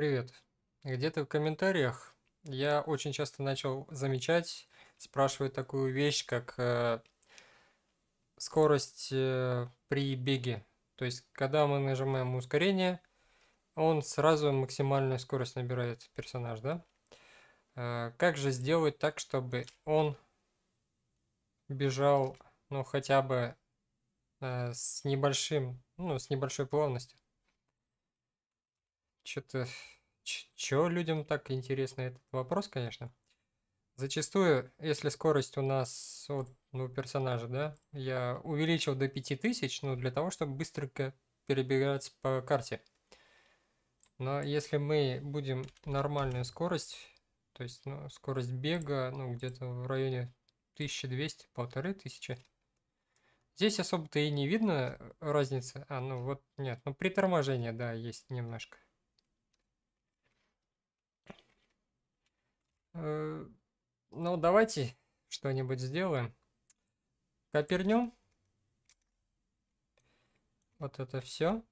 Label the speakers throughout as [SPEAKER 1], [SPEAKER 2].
[SPEAKER 1] Привет. Где-то в комментариях я очень часто начал замечать, спрашивают такую вещь, как э, скорость э, при беге. То есть, когда мы нажимаем ускорение, он сразу максимальную скорость набирает персонаж, да? Э, как же сделать так, чтобы он бежал, ну, хотя бы э, с небольшим, ну, с небольшой плавностью? Что-то... Чё людям так интересно этот вопрос, конечно. Зачастую, если скорость у нас от ну, персонажа, да, я увеличил до 5000, ну, для того, чтобы быстренько перебегать по карте. Но если мы будем нормальную скорость, то есть ну, скорость бега, ну, где-то в районе 1200-1500, здесь особо-то и не видно разницы. А, ну вот, нет, ну, приторможение, да, есть немножко. Э, ну, давайте что-нибудь сделаем. Копернем. Вот это все.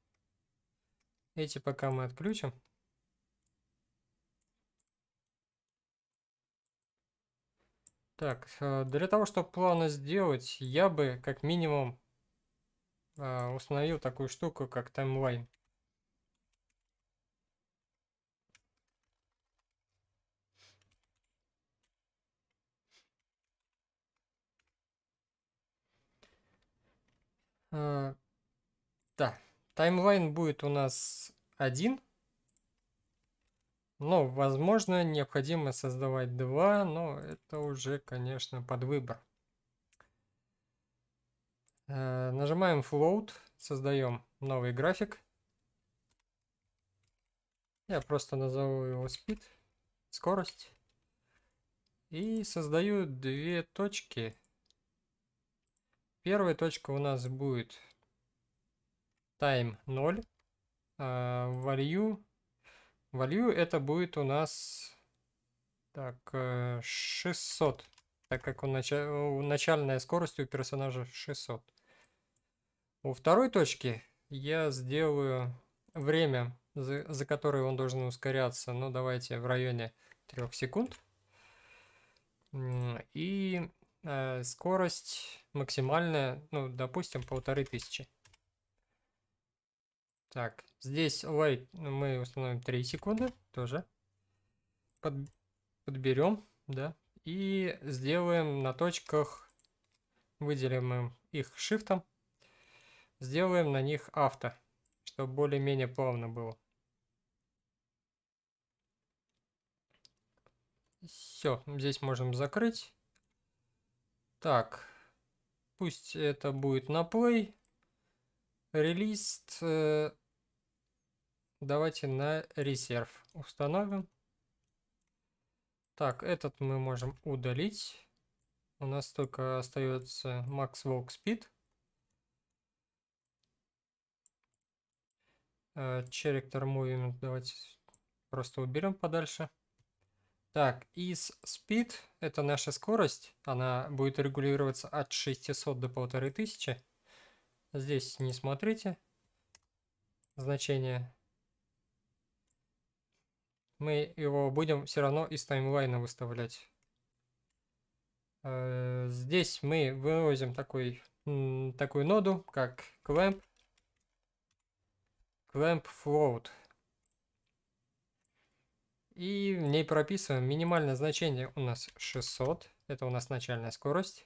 [SPEAKER 1] Эти пока мы отключим. Так, э, для того, чтобы плавно сделать, я бы как минимум э, установил такую штуку, как таймлайн. А, да, таймлайн будет у нас один. Но, возможно, необходимо создавать два, но это уже, конечно, под выбор. Э, нажимаем float, создаем новый график. Я просто назову его speed, скорость. И создаю две точки Первая точка у нас будет time 0. А value, value это будет у нас так, 600, э, так как он нач... начальная скорость у персонажа 600. У второй точки я сделаю время, за, за которое он должен ускоряться. Ну, давайте в районе 3 секунд. И Э, скорость максимальная, ну, допустим, полторы тысячи. Так, здесь лайт ну, мы установим 3 секунды, тоже. Под, подберем, да. И сделаем на точках, выделим их шифтом, сделаем на них авто, чтобы более-менее плавно было. Все, здесь можем закрыть. Так, пусть это будет на play. Релист э, давайте на резерв установим. Так, этот мы можем удалить. У нас только остается Max Walk Speed. Э, Character Movement давайте просто уберем подальше. Так, из speed, это наша скорость, она будет регулироваться от 600 до 1500. Здесь не смотрите значение. Мы его будем все равно из таймлайна выставлять. Э, здесь мы вывозим такой, такую ноду, как clamp, clamp float. И в ней прописываем минимальное значение у нас 600. Это у нас начальная скорость.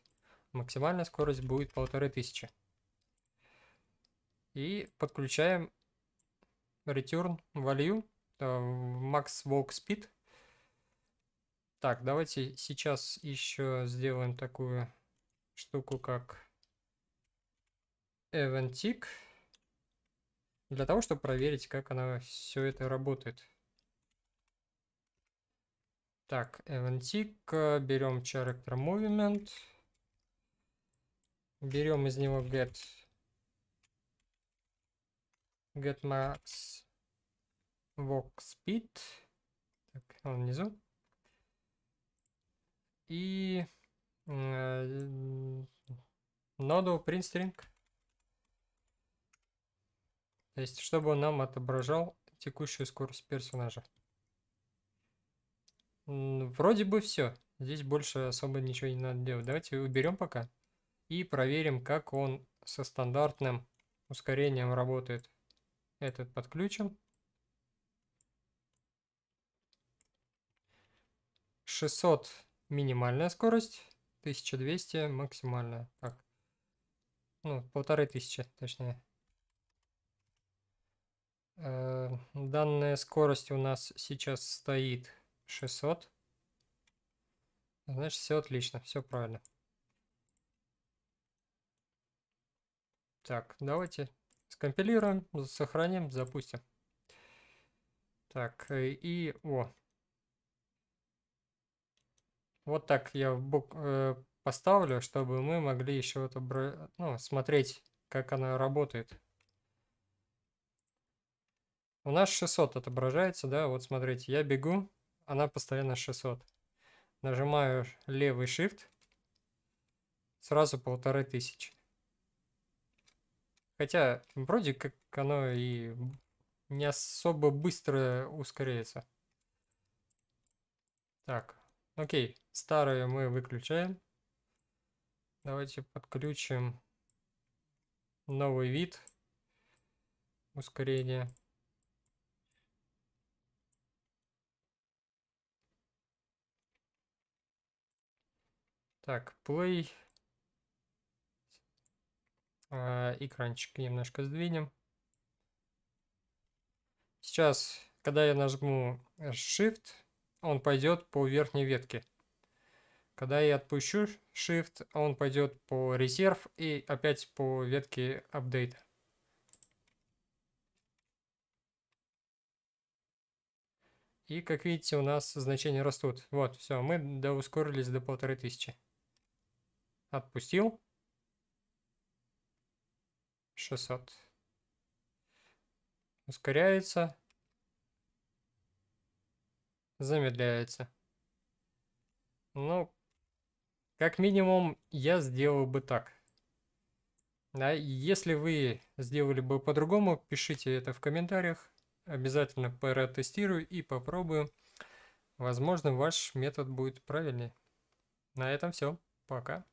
[SPEAKER 1] Максимальная скорость будет 1500. И подключаем return value э, max walk speed. Так, давайте сейчас еще сделаем такую штуку, как eventic. Для того, чтобы проверить, как она все это работает. Так, eventic, берем character movement, берем из него get, get max walk speed, так, он внизу, и э, ноду print string, то есть чтобы он нам отображал текущую скорость персонажа. Вроде бы все. Здесь больше особо ничего не надо делать. Давайте уберем пока и проверим, как он со стандартным ускорением работает. Этот подключен. 600 минимальная скорость, 1200 максимальная. Так. Ну, полторы тысячи, точнее. Э, данная скорость у нас сейчас стоит 600. Значит, все отлично, все правильно. Так, давайте скомпилируем, сохраним, запустим. Так, э, и о. Вот так я в э, поставлю, чтобы мы могли еще это ну, смотреть, как она работает. У нас 600 отображается, да, вот смотрите, я бегу, она постоянно 600. Нажимаю левый shift, сразу полторы тысячи. Хотя вроде как оно и не особо быстро ускоряется. Так, окей, старое мы выключаем. Давайте подключим новый вид ускорения. Так, play. Э, а, экранчик немножко сдвинем. Сейчас, когда я нажму Shift, он пойдет по верхней ветке. Когда я отпущу Shift, он пойдет по резерв и опять по ветке апдейта. И как видите, у нас значения растут. Вот, все, мы доускорились до полторы тысячи. Отпустил. 600. Ускоряется. Замедляется. Ну, как минимум, я сделал бы так. Да, если вы сделали бы по-другому, пишите это в комментариях. Обязательно протестирую и попробую. Возможно, ваш метод будет правильнее. На этом все. Пока.